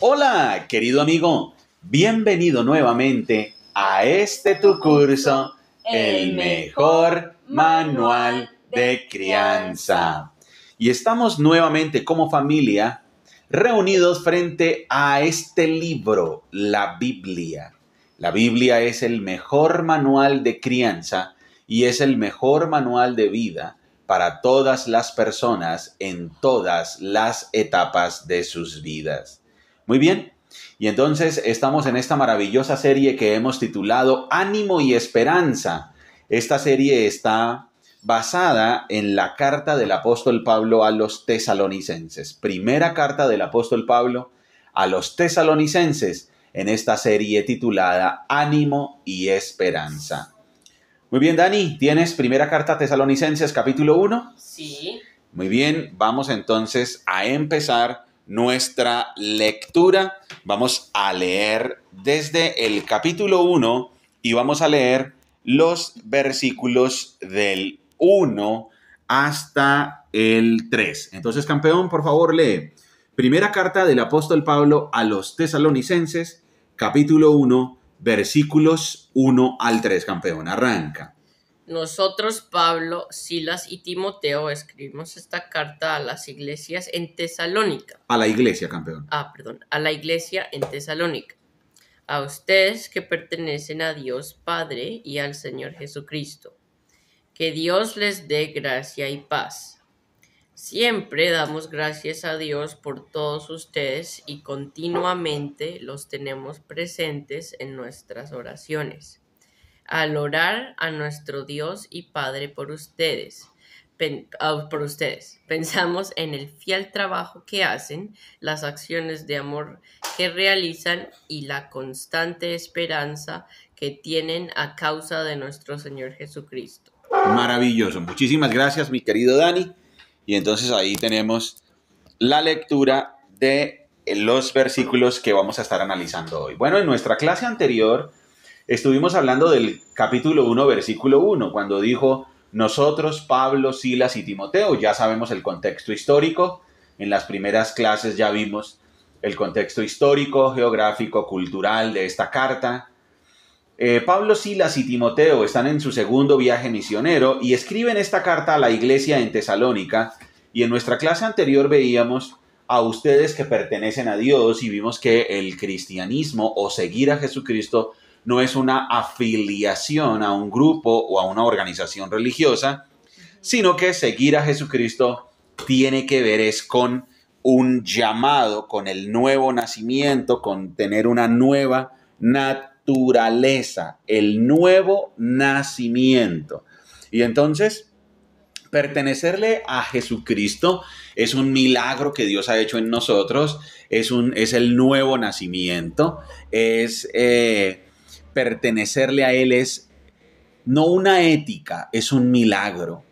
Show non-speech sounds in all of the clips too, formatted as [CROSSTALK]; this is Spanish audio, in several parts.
Hola, querido amigo, bienvenido nuevamente a este tu curso, el mejor manual de crianza. Y estamos nuevamente como familia reunidos frente a este libro, la Biblia. La Biblia es el mejor manual de crianza y es el mejor manual de vida para todas las personas en todas las etapas de sus vidas. Muy bien, y entonces estamos en esta maravillosa serie que hemos titulado Ánimo y Esperanza. Esta serie está basada en la carta del apóstol Pablo a los tesalonicenses. Primera carta del apóstol Pablo a los tesalonicenses en esta serie titulada Ánimo y Esperanza. Muy bien, Dani, ¿tienes primera carta tesalonicenses capítulo 1? Sí. Muy bien, vamos entonces a empezar nuestra lectura. Vamos a leer desde el capítulo 1 y vamos a leer los versículos del 1 hasta el 3. Entonces, campeón, por favor, lee. Primera carta del apóstol Pablo a los tesalonicenses, capítulo 1, versículos 1 al 3, campeón. Arranca. Nosotros, Pablo, Silas y Timoteo, escribimos esta carta a las iglesias en Tesalónica. A la iglesia, campeón. Ah, perdón, a la iglesia en Tesalónica. A ustedes que pertenecen a Dios Padre y al Señor Jesucristo. Que Dios les dé gracia y paz. Siempre damos gracias a Dios por todos ustedes y continuamente los tenemos presentes en nuestras oraciones al orar a nuestro Dios y Padre por ustedes. Ah, por ustedes. [LAUGHS] Pensamos en el fiel trabajo que hacen, las acciones de amor que realizan y la constante esperanza que tienen a causa de nuestro Señor Jesucristo. Maravilloso. Muchísimas gracias, mi querido Dani. Y entonces ahí tenemos la lectura de los versículos que vamos a estar analizando hoy. Bueno, en nuestra clase anterior Estuvimos hablando del capítulo 1, versículo 1, cuando dijo, nosotros, Pablo, Silas y Timoteo, ya sabemos el contexto histórico, en las primeras clases ya vimos el contexto histórico, geográfico, cultural de esta carta. Eh, Pablo, Silas y Timoteo están en su segundo viaje misionero y escriben esta carta a la iglesia en Tesalónica y en nuestra clase anterior veíamos a ustedes que pertenecen a Dios y vimos que el cristianismo o seguir a Jesucristo no es una afiliación a un grupo o a una organización religiosa, sino que seguir a Jesucristo tiene que ver es con un llamado, con el nuevo nacimiento, con tener una nueva naturaleza, el nuevo nacimiento. Y entonces, pertenecerle a Jesucristo es un milagro que Dios ha hecho en nosotros, es, un, es el nuevo nacimiento, es eh, pertenecerle a Él es no una ética, es un milagro.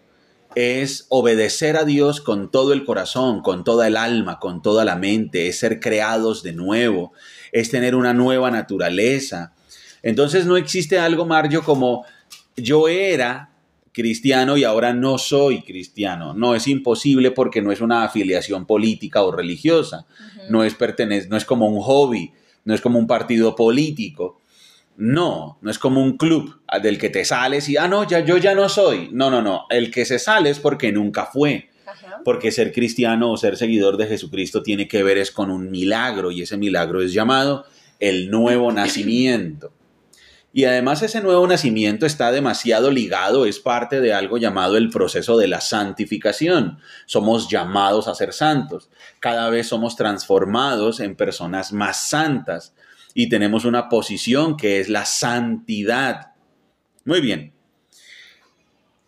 Es obedecer a Dios con todo el corazón, con toda el alma, con toda la mente, es ser creados de nuevo, es tener una nueva naturaleza. Entonces no existe algo, Mario, como yo era cristiano y ahora no soy cristiano. No es imposible porque no es una afiliación política o religiosa, no, es no es como un hobby, no es como un partido político. No, no es como un club del que te sales y, ah, no, ya, yo ya no soy. No, no, no. El que se sale es porque nunca fue. Porque ser cristiano o ser seguidor de Jesucristo tiene que ver es con un milagro y ese milagro es llamado el nuevo nacimiento. Y además ese nuevo nacimiento está demasiado ligado, es parte de algo llamado el proceso de la santificación. Somos llamados a ser santos. Cada vez somos transformados en personas más santas y tenemos una posición que es la santidad. Muy bien.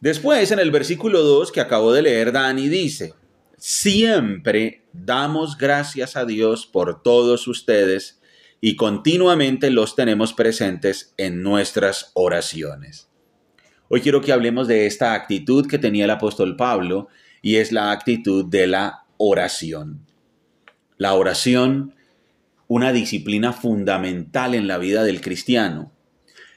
Después, en el versículo 2 que acabo de leer, Dani dice, siempre damos gracias a Dios por todos ustedes y continuamente los tenemos presentes en nuestras oraciones. Hoy quiero que hablemos de esta actitud que tenía el apóstol Pablo y es la actitud de la oración. La oración una disciplina fundamental en la vida del cristiano.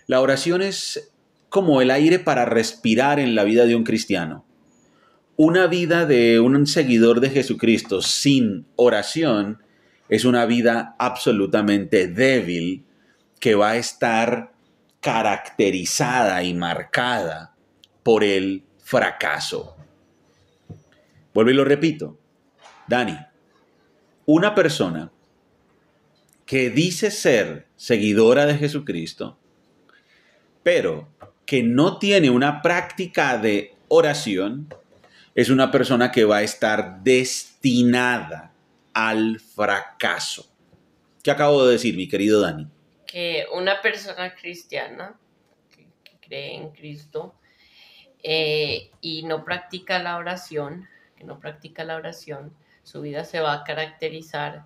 La oración es como el aire para respirar en la vida de un cristiano. Una vida de un seguidor de Jesucristo sin oración es una vida absolutamente débil que va a estar caracterizada y marcada por el fracaso. Vuelvo y lo repito. Dani, una persona que dice ser seguidora de Jesucristo, pero que no tiene una práctica de oración, es una persona que va a estar destinada al fracaso. ¿Qué acabo de decir, mi querido Dani? Que una persona cristiana que, cree en Cristo eh, y no practica la oración, que no practica la oración, su vida se va a caracterizar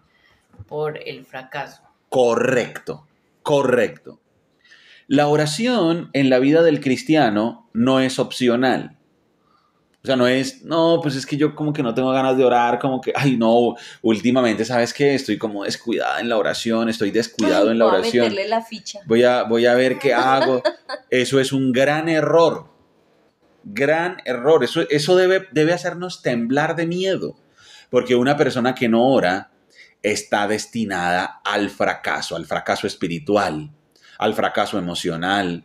por el fracaso. Correcto, correcto. La oración en la vida del cristiano no es opcional. O sea, no es, no, pues es que yo como que no tengo ganas de orar, como que, ay, no, últimamente, ¿sabes qué? Estoy como descuidada en la oración, estoy descuidado en la oración. A la ficha. Voy a, voy a ver qué hago. [LAUGHS] Eso es un gran error. Gran error. Eso, eso debe, debe hacernos temblar de miedo. Porque una persona que no ora está destinada al fracaso, al fracaso espiritual, al fracaso emocional,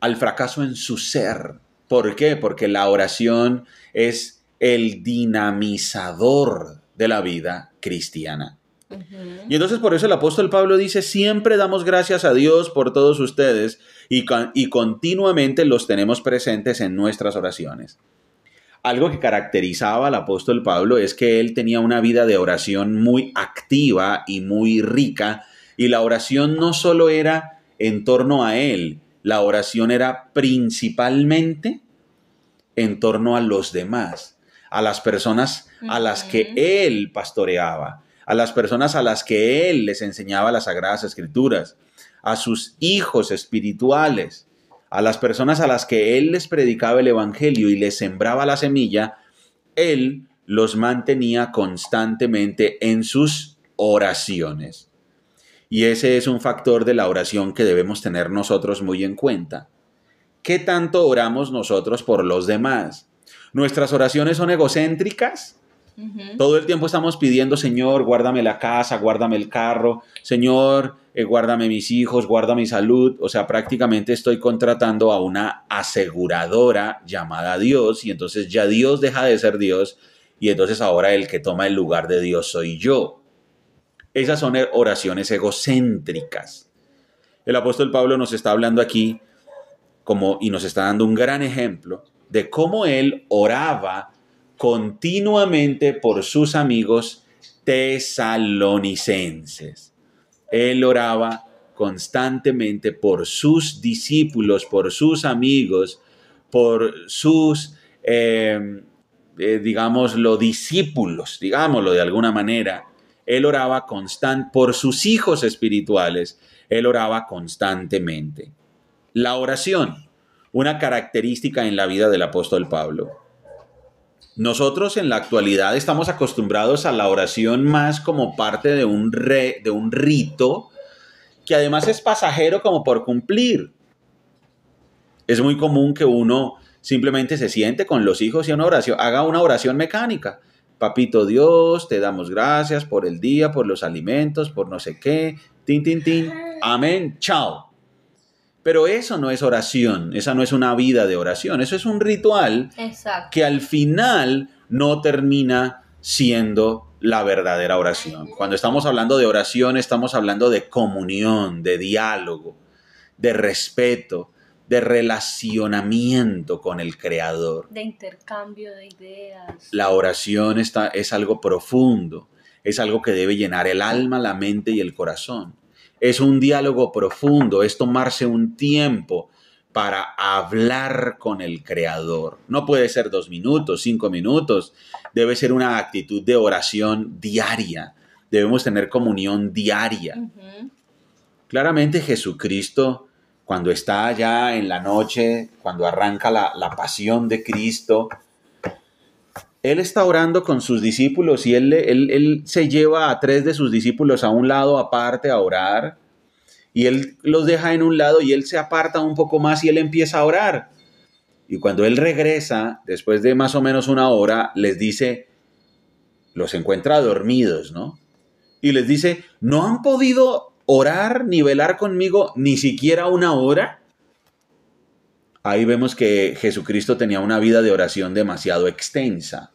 al fracaso en su ser. ¿Por qué? Porque la oración es el dinamizador de la vida cristiana. Y entonces por eso el apóstol Pablo dice, siempre damos gracias a Dios por todos ustedes y, y continuamente los tenemos presentes en nuestras oraciones. Algo que caracterizaba al apóstol Pablo es que él tenía una vida de oración muy activa y muy rica, y la oración no solo era en torno a él, la oración era principalmente en torno a los demás, a las personas a las que él pastoreaba, a las personas a las que él les enseñaba las sagradas escrituras, a sus hijos espirituales a las personas a las que él les predicaba el Evangelio y les sembraba la semilla, él los mantenía constantemente en sus oraciones. Y ese es un factor de la oración que debemos tener nosotros muy en cuenta. ¿Qué tanto oramos nosotros por los demás? ¿Nuestras oraciones son egocéntricas? Todo el tiempo estamos pidiendo, Señor, guárdame la casa, guárdame el carro, Señor, eh, guárdame mis hijos, guarda mi salud. O sea, prácticamente estoy contratando a una aseguradora llamada Dios y entonces ya Dios deja de ser Dios y entonces ahora el que toma el lugar de Dios soy yo. Esas son oraciones egocéntricas. El apóstol Pablo nos está hablando aquí como, y nos está dando un gran ejemplo de cómo él oraba continuamente por sus amigos tesalonicenses. Él oraba constantemente por sus discípulos, por sus amigos, por sus, eh, eh, digamos, los discípulos, digámoslo de alguna manera. Él oraba constantemente por sus hijos espirituales, él oraba constantemente. La oración, una característica en la vida del apóstol Pablo. Nosotros en la actualidad estamos acostumbrados a la oración más como parte de un, re, de un rito que además es pasajero como por cumplir. Es muy común que uno simplemente se siente con los hijos y una oración, haga una oración mecánica. Papito Dios, te damos gracias por el día, por los alimentos, por no sé qué. Tin, tin, tin. Amén. Chao. Pero eso no es oración, esa no es una vida de oración, eso es un ritual que al final no termina siendo la verdadera oración. Cuando estamos hablando de oración, estamos hablando de comunión, de diálogo, de respeto, de relacionamiento con el Creador. De intercambio de ideas. La oración está, es algo profundo, es algo que debe llenar el alma, la mente y el corazón es un diálogo profundo, es tomarse un tiempo para hablar con el Creador. No puede ser dos minutos, cinco minutos, debe ser una actitud de oración diaria, debemos tener comunión diaria. Claramente Jesucristo, cuando está allá en la noche, cuando arranca la pasión de Cristo, él está orando con sus discípulos y él, se lleva a tres de sus discípulos a un lado aparte a orar. Y él los deja en un lado y él se aparta un poco más y él empieza a orar. Y cuando él regresa, después de más o menos una hora, les dice, los encuentra dormidos, ¿no? Y les dice, ¿no han podido orar ni velar conmigo ni siquiera una hora? Ahí vemos que Jesucristo tenía una vida de oración demasiado extensa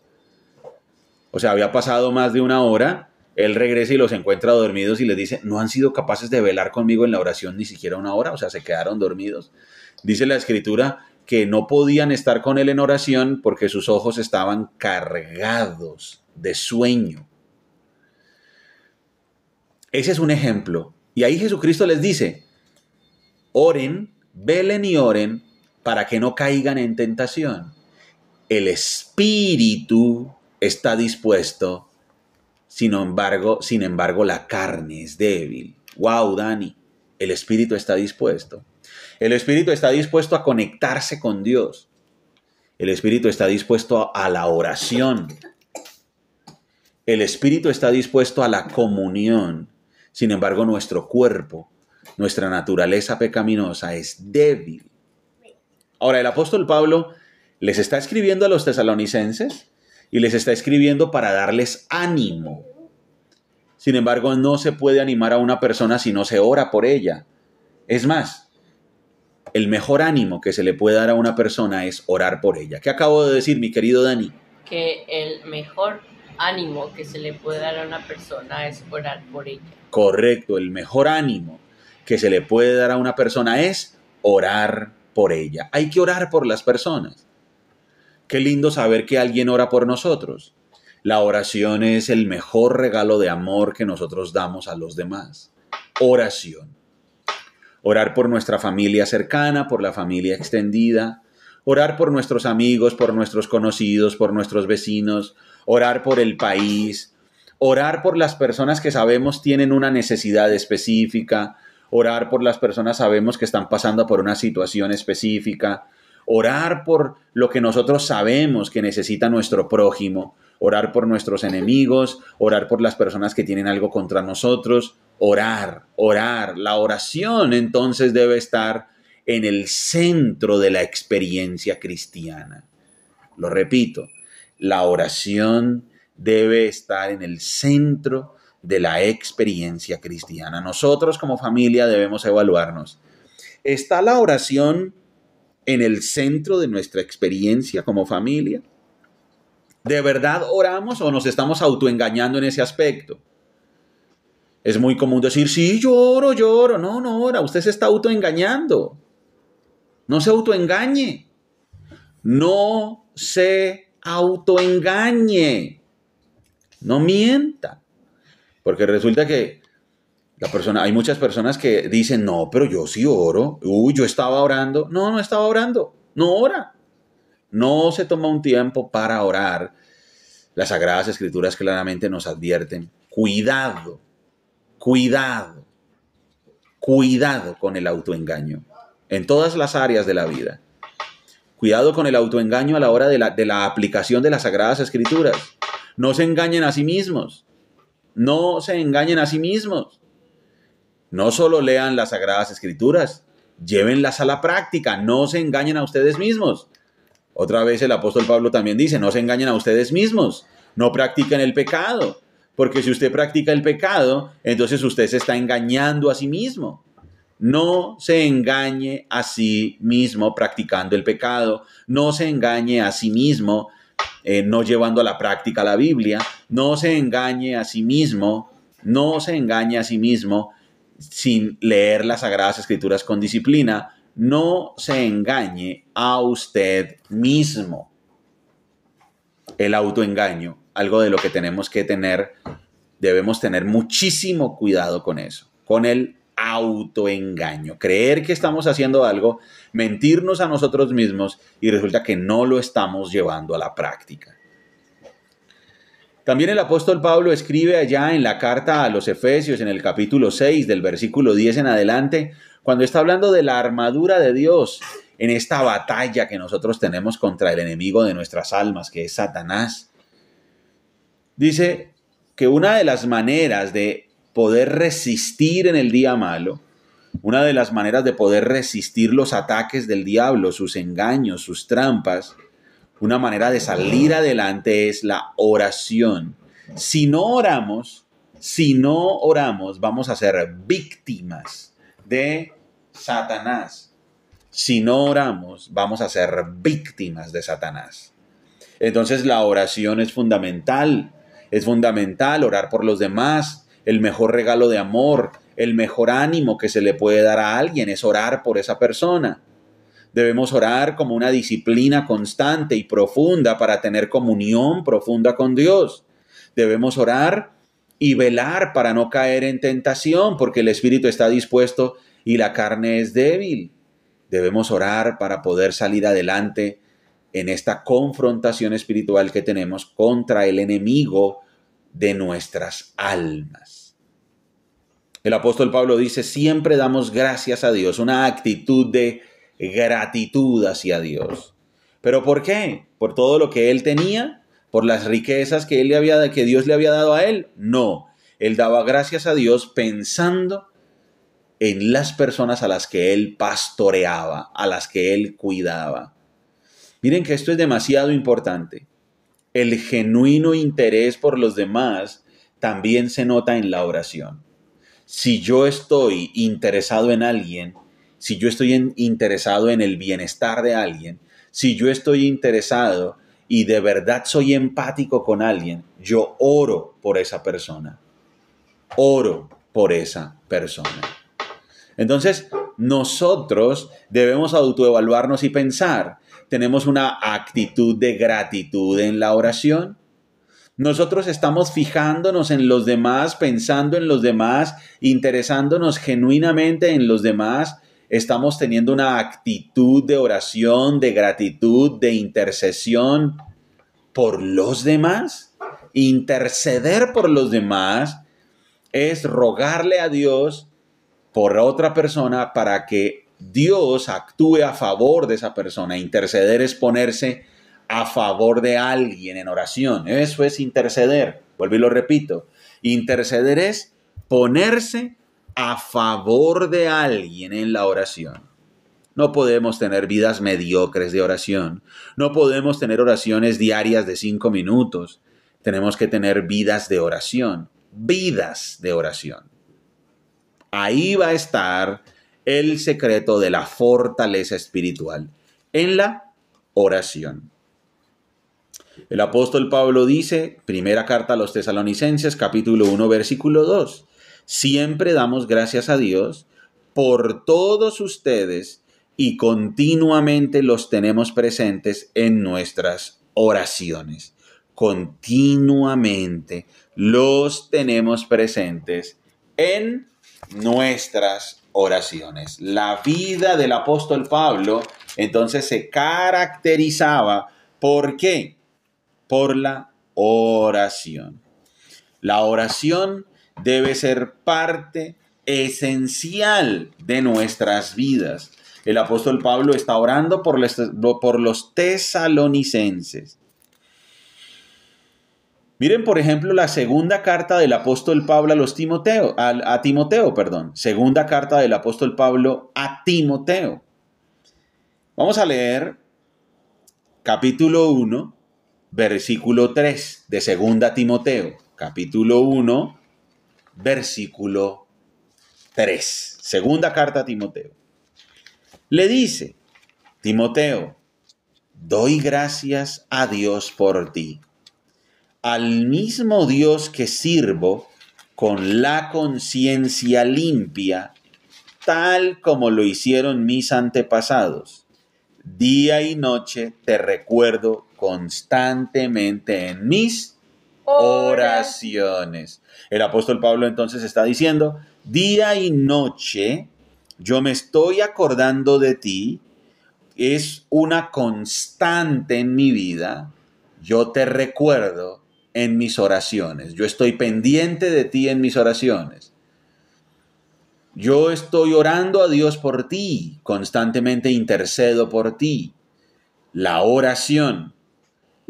o sea, había pasado más de una hora, él regresa y los encuentra dormidos y les dice, no han sido capaces de velar conmigo en la oración ni siquiera una hora, o sea, se quedaron dormidos. Dice la escritura que no podían estar con él en oración porque sus ojos estaban cargados de sueño. Ese es un ejemplo. Y ahí Jesucristo les dice, oren, velen y oren para que no caigan en tentación. El espíritu está dispuesto, sin embargo, sin embargo la carne es débil. Wow, Dani, el espíritu está dispuesto. El espíritu está dispuesto a conectarse con Dios. El espíritu está dispuesto a la oración. El espíritu está dispuesto a la comunión. Sin embargo, nuestro cuerpo, nuestra naturaleza pecaminosa es débil. Ahora, el apóstol Pablo les está escribiendo a los tesalonicenses y les está escribiendo para darles ánimo. Sin embargo, no se puede animar a una persona si no se ora por ella. Es más, el mejor ánimo que se le puede dar a una persona es orar por ella. ¿Qué acabo de decir, mi querido Dani? Que el mejor ánimo que se le puede dar a una persona es orar por ella. Correcto, el mejor ánimo que se le puede dar a una persona es orar por ella. Hay que orar por las personas. Qué lindo saber que alguien ora por nosotros. La oración es el mejor regalo de amor que nosotros damos a los demás. Oración. Orar por nuestra familia cercana, por la familia extendida, orar por nuestros amigos, por nuestros conocidos, por nuestros vecinos, orar por el país, orar por las personas que sabemos tienen una necesidad específica, orar por las personas sabemos que están pasando por una situación específica, orar por lo que nosotros sabemos que necesita nuestro prójimo, orar por nuestros enemigos, orar por las personas que tienen algo contra nosotros, orar, orar. La oración entonces debe estar en el centro de la experiencia cristiana. Lo repito, la oración debe estar en el centro de la experiencia cristiana. Nosotros como familia debemos evaluarnos. ¿Está la oración en el centro de nuestra experiencia como familia? ¿De verdad oramos o nos estamos autoengañando en ese aspecto? Es muy común decir, sí, lloro, lloro. No, no ora, usted se está autoengañando. No se autoengañe. No se autoengañe. No mienta. Porque resulta que persona, hay muchas personas que dicen, no, pero yo sí oro. Uy, yo estaba orando. No, no estaba orando. No ora. No se toma un tiempo para orar. Las Sagradas Escrituras claramente nos advierten, cuidado, cuidado, cuidado con el autoengaño en todas las áreas de la vida. Cuidado con el autoengaño a la hora de la, de la aplicación de las Sagradas Escrituras. No se engañen a sí mismos. No se engañen a sí mismos. No solo lean las Sagradas Escrituras, llévenlas a la práctica, no se engañen a ustedes mismos. Otra vez el apóstol Pablo también dice, no se engañen a ustedes mismos, no practiquen el pecado, porque si usted practica el pecado, entonces usted se está engañando a sí mismo. No se engañe a sí mismo practicando el pecado, no se engañe a sí mismo eh, no llevando a la práctica la Biblia, no se engañe a sí mismo, no se engañe a sí mismo sin leer las Sagradas Escrituras con disciplina. No se engañe a usted mismo. El autoengaño, algo de lo que tenemos que tener, debemos tener muchísimo cuidado con eso, con el autoengaño, creer que estamos haciendo algo, mentirnos a nosotros mismos y resulta que no lo estamos llevando a la práctica. También el apóstol Pablo escribe allá en la carta a los Efesios, en el capítulo 6, del versículo 10 en adelante, cuando está hablando de la armadura de Dios en esta batalla que nosotros tenemos contra el enemigo de nuestras almas, que es Satanás. Dice que una de las maneras de poder resistir en el día malo, una de las maneras de poder resistir los ataques del diablo, sus engaños, sus trampas, una manera de salir adelante es la oración. Si no oramos, si no oramos, vamos a ser víctimas de Satanás. Si no oramos, vamos a ser víctimas de Satanás. Entonces la oración es fundamental. Es fundamental orar por los demás. El mejor regalo de amor, el mejor ánimo que se le puede dar a alguien es orar por esa persona. Debemos orar como una disciplina constante y profunda para tener comunión profunda con Dios. Debemos orar y velar para no caer en tentación, porque el espíritu está dispuesto y la carne es débil. Debemos orar para poder salir adelante en esta confrontación espiritual que tenemos contra el enemigo de nuestras almas. El apóstol Pablo dice, siempre damos gracias a Dios, una actitud de gratitud hacia Dios. ¿Pero por qué? ¿Por todo lo que él tenía? ¿Por las riquezas que, él había, que Dios le había dado a él? No, él daba gracias a Dios pensando en las personas a las que él pastoreaba, a las que él cuidaba. Miren que esto es demasiado importante. El genuino interés por los demás también se nota en la oración. Si yo estoy interesado en alguien, si yo estoy interesado en el bienestar de alguien, si yo estoy interesado y de verdad soy empático con alguien, yo oro por esa persona. Oro por esa persona. Entonces, nosotros debemos autoevaluarnos y pensar, tenemos una actitud de gratitud en la oración. Nosotros estamos fijándonos en los demás, pensando en los demás, interesándonos genuinamente en los demás, estamos teniendo una actitud de oración, de gratitud, de intercesión por los demás. Interceder por los demás es rogarle a Dios por otra persona para que Dios actúe a favor de esa persona. Interceder es ponerse a favor de alguien en oración. Eso es interceder. Vuelvo y lo repito. Interceder es ponerse a favor de alguien en la oración. No podemos tener vidas mediocres de oración. No podemos tener oraciones diarias de cinco minutos. Tenemos que tener vidas de oración. Vidas de oración. Ahí va a estar el secreto de la fortaleza espiritual. En la oración. El apóstol Pablo dice, primera carta a los tesalonicenses, capítulo 1, versículo 2. Siempre damos gracias a Dios por todos ustedes y continuamente los tenemos presentes en nuestras oraciones. Continuamente los tenemos presentes en nuestras oraciones. La vida del apóstol Pablo entonces se caracterizaba por qué? Por la oración. La oración debe ser parte esencial de nuestras vidas. El apóstol Pablo está orando por los, tesalonicenses. Miren, por ejemplo, la segunda carta del apóstol Pablo a los Timoteo, a, Timoteo, perdón, segunda carta del apóstol Pablo a Timoteo. Vamos a leer capítulo 1, versículo 3 de segunda Timoteo, capítulo 1, versículo 3. Segunda carta a Timoteo. Le dice, Timoteo, doy gracias a Dios por ti, al mismo Dios que sirvo con la conciencia limpia, tal como lo hicieron mis antepasados. Día y noche te recuerdo constantemente en mis oraciones. El apóstol Pablo entonces está diciendo, día y noche yo me estoy acordando de ti, es una constante en mi vida, yo te recuerdo en mis oraciones, yo estoy pendiente de ti en mis oraciones. Yo estoy orando a Dios por ti, constantemente intercedo por ti. La oración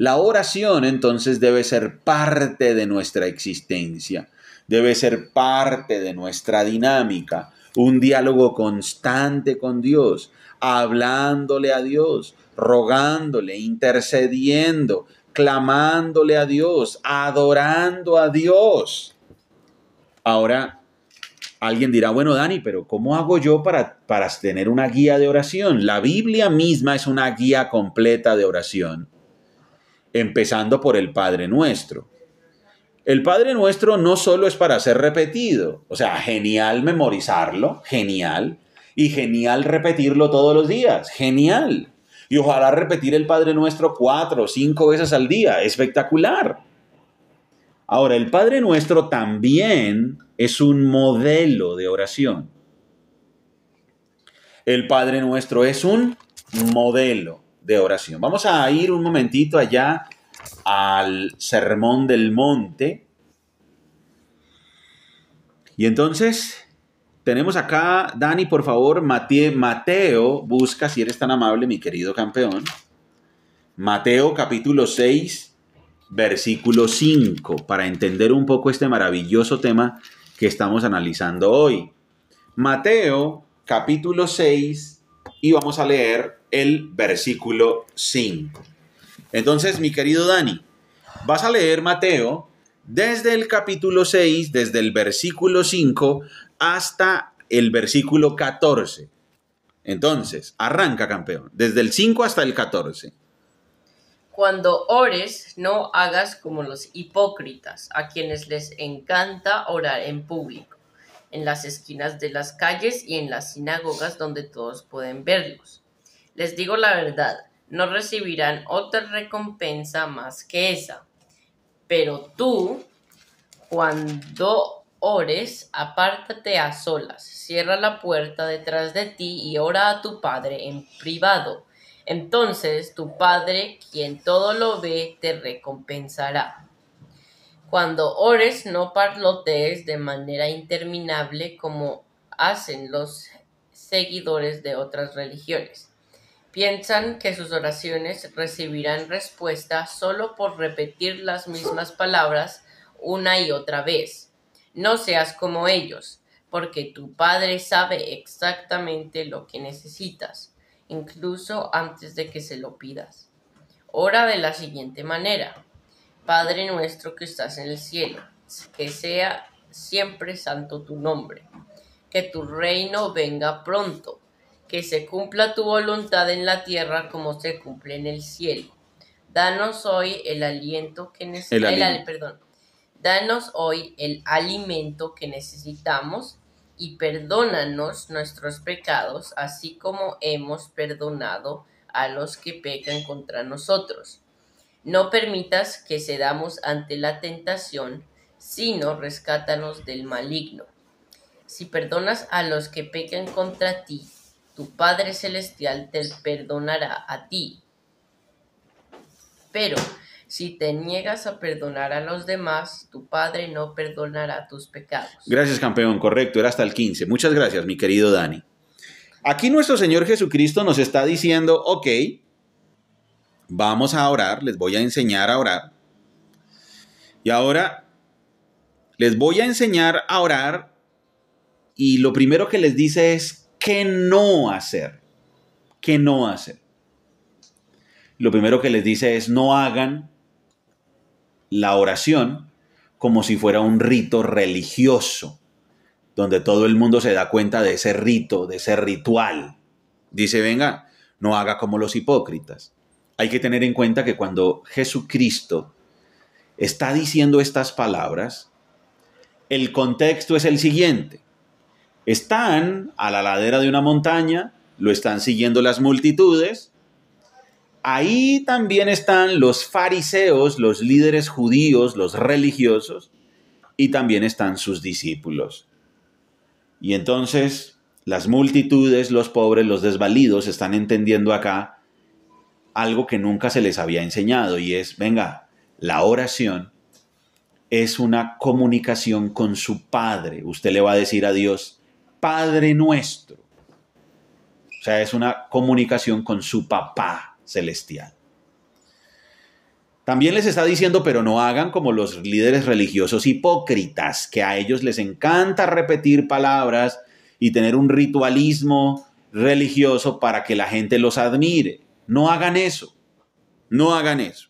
la oración entonces debe ser parte de nuestra existencia, debe ser parte de nuestra dinámica, un diálogo constante con Dios, hablándole a Dios, rogándole, intercediendo, clamándole a Dios, adorando a Dios. Ahora, alguien dirá, bueno, Dani, pero ¿cómo hago yo para, para tener una guía de oración? La Biblia misma es una guía completa de oración empezando por el Padre Nuestro. El Padre Nuestro no solo es para ser repetido, o sea, genial memorizarlo, genial, y genial repetirlo todos los días, genial. Y ojalá repetir el Padre Nuestro cuatro o cinco veces al día, espectacular. Ahora, el Padre Nuestro también es un modelo de oración. El Padre Nuestro es un modelo de oración. Vamos a ir un momentito allá al Sermón del Monte. Y entonces tenemos acá, Dani, por favor, Mateo, Mateo, busca, si eres tan amable, mi querido campeón. Mateo capítulo 6, versículo 5, para entender un poco este maravilloso tema que estamos analizando hoy. Mateo capítulo 6, y vamos a leer el versículo 5. Entonces, mi querido Dani, vas a leer Mateo desde el capítulo 6, desde el versículo 5 hasta el versículo 14. Entonces, arranca, campeón, desde el 5 hasta el 14. Cuando ores, no hagas como los hipócritas, a quienes les encanta orar en público, en las esquinas de las calles y en las sinagogas donde todos pueden verlos. Les digo la verdad, no recibirán otra recompensa más que esa. Pero tú, cuando ores, apártate a solas, cierra la puerta detrás de ti y ora a tu Padre en privado. Entonces tu Padre, quien todo lo ve, te recompensará. Cuando ores, no parlotees de manera interminable como hacen los seguidores de otras religiones Piensan que sus oraciones recibirán respuesta solo por repetir las mismas palabras una y otra vez. No seas como ellos, porque tu Padre sabe exactamente lo que necesitas, incluso antes de que se lo pidas. Ora de la siguiente manera. Padre nuestro que estás en el cielo, que sea siempre santo tu nombre, que tu reino venga pronto que se cumpla tu voluntad en la tierra como se cumple en el cielo. Danos hoy el aliento que necesitamos. Perdón. Danos hoy el alimento que necesitamos y perdónanos nuestros pecados, así como hemos perdonado a los que pecan contra nosotros. No permitas que cedamos ante la tentación, sino rescátanos del maligno. Si perdonas a los que pecan contra ti, tu Padre Celestial te perdonará a ti. Pero si te niegas a perdonar a los demás, tu Padre no perdonará tus pecados. Gracias, campeón. Correcto, era hasta el 15. Muchas gracias, mi querido Dani. Aquí nuestro Señor Jesucristo nos está diciendo, ok, vamos a orar, les voy a enseñar a orar. Y ahora les voy a enseñar a orar y lo primero que les dice es, qué no hacer. ¿Qué no hacer? Lo primero que les dice es no hagan la oración como si fuera un rito religioso, donde todo el mundo se da cuenta de ese rito, de ese ritual. Dice, venga, no haga como los hipócritas. Hay que tener en cuenta que cuando Jesucristo está diciendo estas palabras, el contexto es el siguiente. Están a la ladera de una montaña, lo están siguiendo las multitudes. Ahí también están los fariseos, los líderes judíos, los religiosos, y también están sus discípulos. Y entonces las multitudes, los pobres, los desvalidos están entendiendo acá algo que nunca se les había enseñado y es, venga, la oración es una comunicación con su Padre. Usted le va a decir a Dios, Padre nuestro. O sea, es una comunicación con su papá celestial. También les está diciendo, pero no hagan como los líderes religiosos hipócritas, que a ellos les encanta repetir palabras y tener un ritualismo religioso para que la gente los admire. No hagan eso, no hagan eso.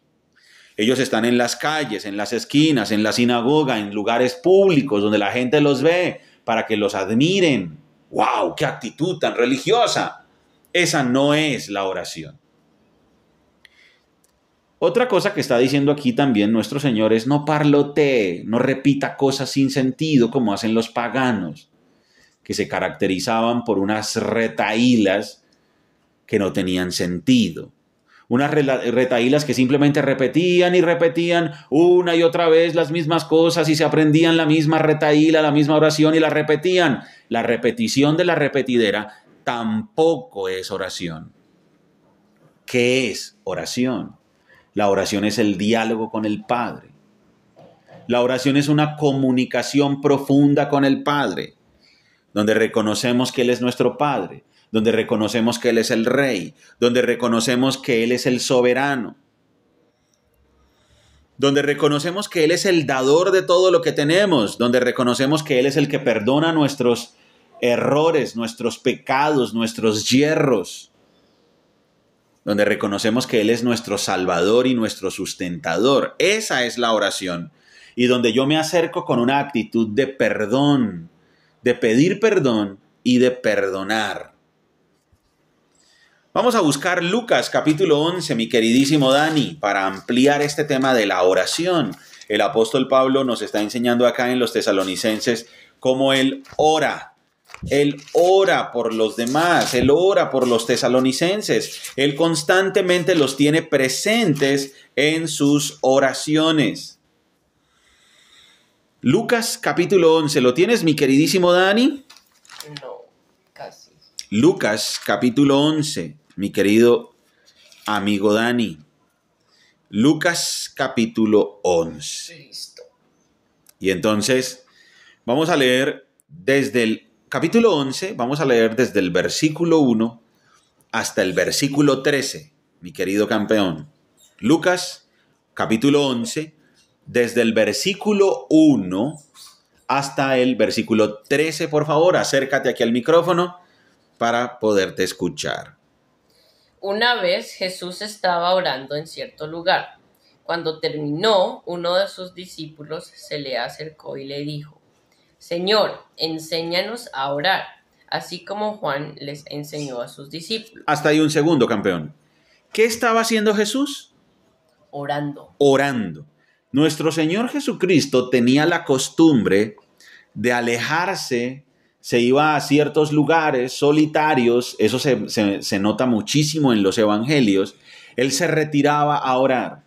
Ellos están en las calles, en las esquinas, en la sinagoga, en lugares públicos donde la gente los ve, para que los admiren. ¡Wow! ¡Qué actitud tan religiosa! Esa no es la oración. Otra cosa que está diciendo aquí también nuestro Señor es no parlotee, no repita cosas sin sentido como hacen los paganos, que se caracterizaban por unas retaílas que no tenían sentido unas retaílas que simplemente repetían y repetían una y otra vez las mismas cosas y se aprendían la misma retaíla, la misma oración y la repetían. La repetición de la repetidera tampoco es oración. ¿Qué es oración? La oración es el diálogo con el Padre. La oración es una comunicación profunda con el Padre, donde reconocemos que Él es nuestro Padre, donde reconocemos que Él es el rey, donde reconocemos que Él es el soberano, donde reconocemos que Él es el dador de todo lo que tenemos, donde reconocemos que Él es el que perdona nuestros errores, nuestros pecados, nuestros hierros, donde reconocemos que Él es nuestro salvador y nuestro sustentador. Esa es la oración. Y donde yo me acerco con una actitud de perdón, de pedir perdón y de perdonar. Vamos a buscar Lucas capítulo 11, mi queridísimo Dani, para ampliar este tema de la oración. El apóstol Pablo nos está enseñando acá en los tesalonicenses cómo él ora. Él ora por los demás, él ora por los tesalonicenses, él constantemente los tiene presentes en sus oraciones. Lucas capítulo 11, ¿lo tienes mi queridísimo Dani? No, casi. Lucas capítulo 11 mi querido amigo Dani. Lucas capítulo 11. Y entonces vamos a leer desde el capítulo 11, vamos a leer desde el versículo 1 hasta el versículo 13, mi querido campeón. Lucas capítulo 11, desde el versículo 1 hasta el versículo 13, por favor, acércate aquí al micrófono para poderte escuchar. Una vez Jesús estaba orando en cierto lugar. Cuando terminó, uno de sus discípulos se le acercó y le dijo, Señor, enséñanos a orar, así como Juan les enseñó a sus discípulos. Hasta ahí un segundo, campeón. ¿Qué estaba haciendo Jesús? Orando. Orando. Nuestro Señor Jesucristo tenía la costumbre de alejarse se iba a ciertos lugares solitarios, eso se, se nota muchísimo en los evangelios, él se retiraba a orar.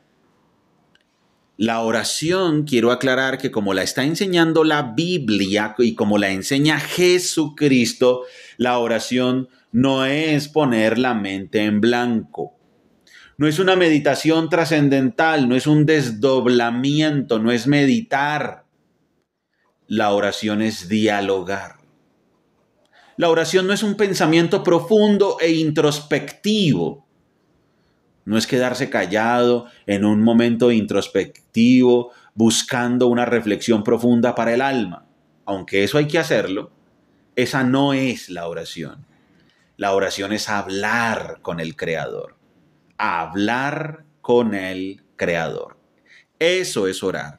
La oración, quiero aclarar que como la está enseñando la Biblia y como la enseña Jesucristo, la oración no es poner la mente en blanco. No es una meditación trascendental, no es un desdoblamiento, no es meditar. La oración es dialogar. La oración no es un pensamiento profundo e introspectivo. No es quedarse callado en un momento introspectivo buscando una reflexión profunda para el alma. Aunque eso hay que hacerlo, esa no es la oración. La oración es hablar con el Creador. Hablar con el Creador. Eso es orar.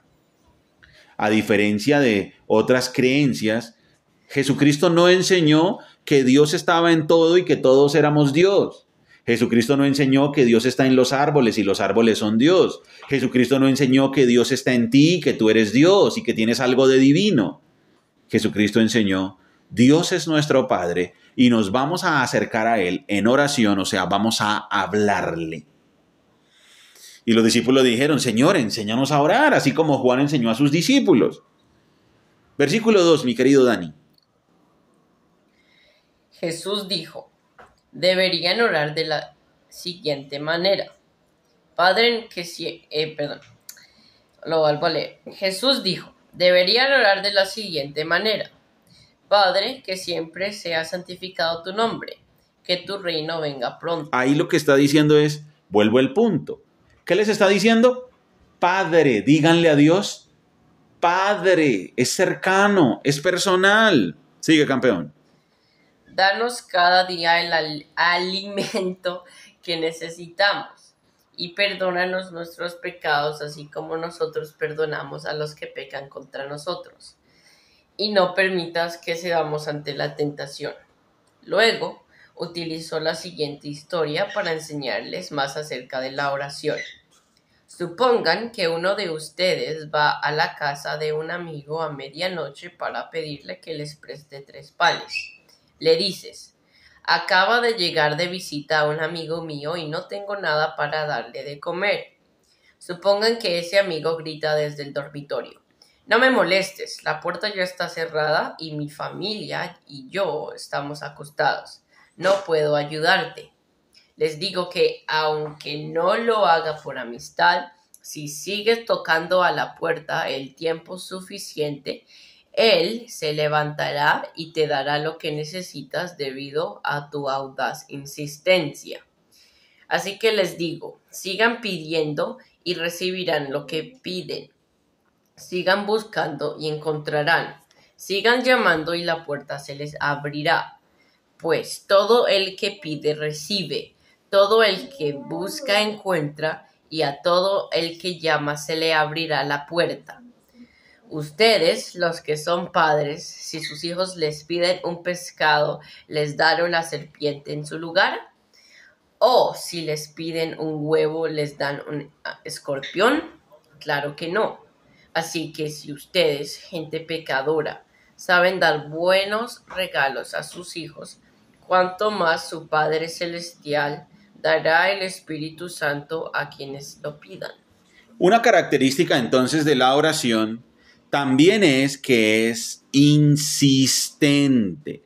A diferencia de otras creencias Jesucristo no enseñó que Dios estaba en todo y que todos éramos Dios. Jesucristo no enseñó que Dios está en los árboles y los árboles son Dios. Jesucristo no enseñó que Dios está en ti, que tú eres Dios y que tienes algo de divino. Jesucristo enseñó, Dios es nuestro Padre y nos vamos a acercar a Él en oración, o sea, vamos a hablarle. Y los discípulos dijeron, Señor, enséñanos a orar, así como Juan enseñó a sus discípulos. Versículo 2, mi querido Dani. Jesús dijo, deberían orar de la siguiente manera. Padre que si... Eh, perdón, lo vuelvo a leer. Jesús dijo, deberían orar de la siguiente manera. Padre, que siempre sea santificado tu nombre, que tu reino venga pronto. Ahí lo que está diciendo es, vuelvo el punto. ¿Qué les está diciendo? Padre, díganle a Dios, Padre, es cercano, es personal. Sigue, campeón. Danos cada día el alimento que necesitamos y perdónanos nuestros pecados así como nosotros perdonamos a los que pecan contra nosotros. Y no permitas que seamos ante la tentación. Luego, utilizó la siguiente historia para enseñarles más acerca de la oración. Supongan que uno de ustedes va a la casa de un amigo a medianoche para pedirle que les preste tres pales. Le dices, acaba de llegar de visita a un amigo mío y no tengo nada para darle de comer. Supongan que ese amigo grita desde el dormitorio. No me molestes, la puerta ya está cerrada y mi familia y yo estamos acostados. No puedo ayudarte. Les digo que aunque no lo haga por amistad, si sigues tocando a la puerta el tiempo suficiente, él se levantará y te dará lo que necesitas debido a tu audaz insistencia. Así que les digo, sigan pidiendo y recibirán lo que piden. Sigan buscando y encontrarán. Sigan llamando y la puerta se les abrirá. Pues todo el que pide recibe, todo el que busca encuentra, y a todo el que llama se le abrirá la puerta. Ustedes, los que son padres, si sus hijos les piden un pescado, ¿les dan una serpiente en su lugar? ¿O si les piden un huevo, les dan un ah, escorpión? Claro que no. Así que si ustedes, gente pecadora, saben dar buenos regalos a sus hijos, ¿cuánto más su Padre Celestial dará el Espíritu Santo a quienes lo pidan. Una característica entonces de la oración también es que es insistente.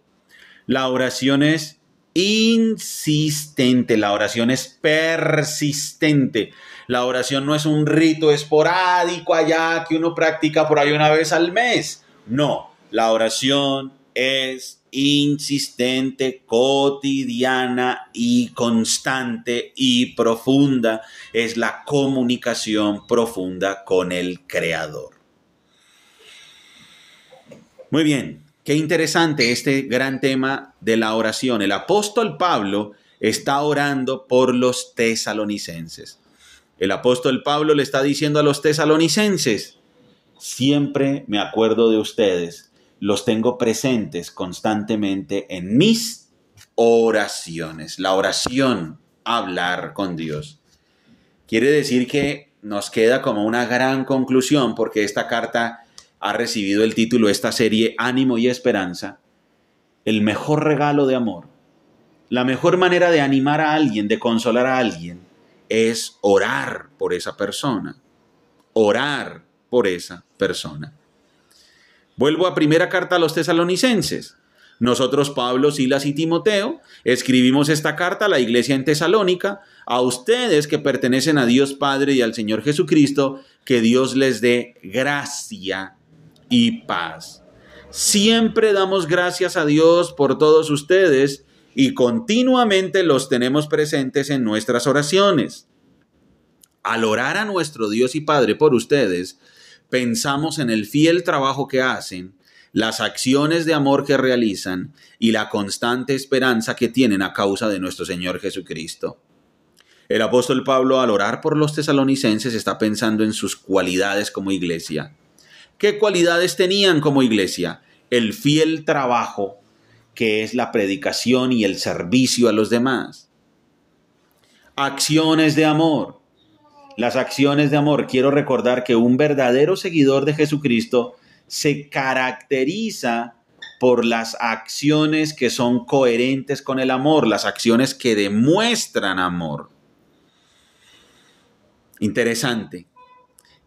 La oración es insistente, la oración es persistente. La oración no es un rito esporádico allá que uno practica por ahí una vez al mes. No, la oración es insistente, cotidiana y constante y profunda. Es la comunicación profunda con el Creador. Muy bien, qué interesante este gran tema de la oración. El apóstol Pablo está orando por los tesalonicenses. El apóstol Pablo le está diciendo a los tesalonicenses, siempre me acuerdo de ustedes, los tengo presentes constantemente en mis oraciones. La oración, hablar con Dios. Quiere decir que nos queda como una gran conclusión porque esta carta ha recibido el título de esta serie Ánimo y Esperanza, el mejor regalo de amor, la mejor manera de animar a alguien, de consolar a alguien, es orar por esa persona, orar por esa persona. Vuelvo a primera carta a los tesalonicenses. Nosotros, Pablo, Silas y Timoteo, escribimos esta carta a la iglesia en Tesalónica, a ustedes que pertenecen a Dios Padre y al Señor Jesucristo, que Dios les dé gracia y paz. Siempre damos gracias a Dios por todos ustedes y continuamente los tenemos presentes en nuestras oraciones. Al orar a nuestro Dios y Padre por ustedes, pensamos en el fiel trabajo que hacen, las acciones de amor que realizan y la constante esperanza que tienen a causa de nuestro Señor Jesucristo. El apóstol Pablo al orar por los tesalonicenses está pensando en sus cualidades como iglesia. ¿Qué cualidades tenían como iglesia? El fiel trabajo, que es la predicación y el servicio a los demás. Acciones de amor. Las acciones de amor. Quiero recordar que un verdadero seguidor de Jesucristo se caracteriza por las acciones que son coherentes con el amor, las acciones que demuestran amor. Interesante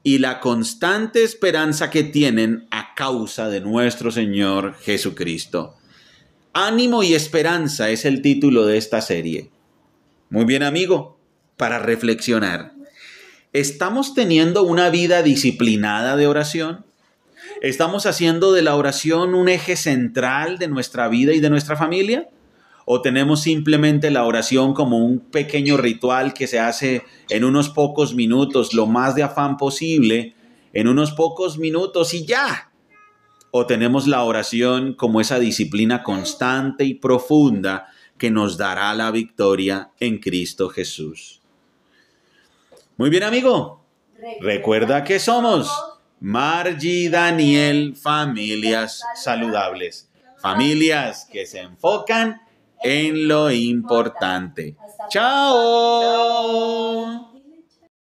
y la constante esperanza que tienen a causa de nuestro Señor Jesucristo. Ánimo y esperanza es el título de esta serie. Muy bien amigo, para reflexionar. ¿Estamos teniendo una vida disciplinada de oración? ¿Estamos haciendo de la oración un eje central de nuestra vida y de nuestra familia? o tenemos simplemente la oración como un pequeño ritual que se hace en unos pocos minutos, lo más de afán posible, en unos pocos minutos y ya. O tenemos la oración como esa disciplina constante y profunda que nos dará la victoria en Cristo Jesús. Muy bien, amigo. Recuerda que somos Margie Daniel Familias Saludables. Familias que se enfocan en lo importante. ¡Chao!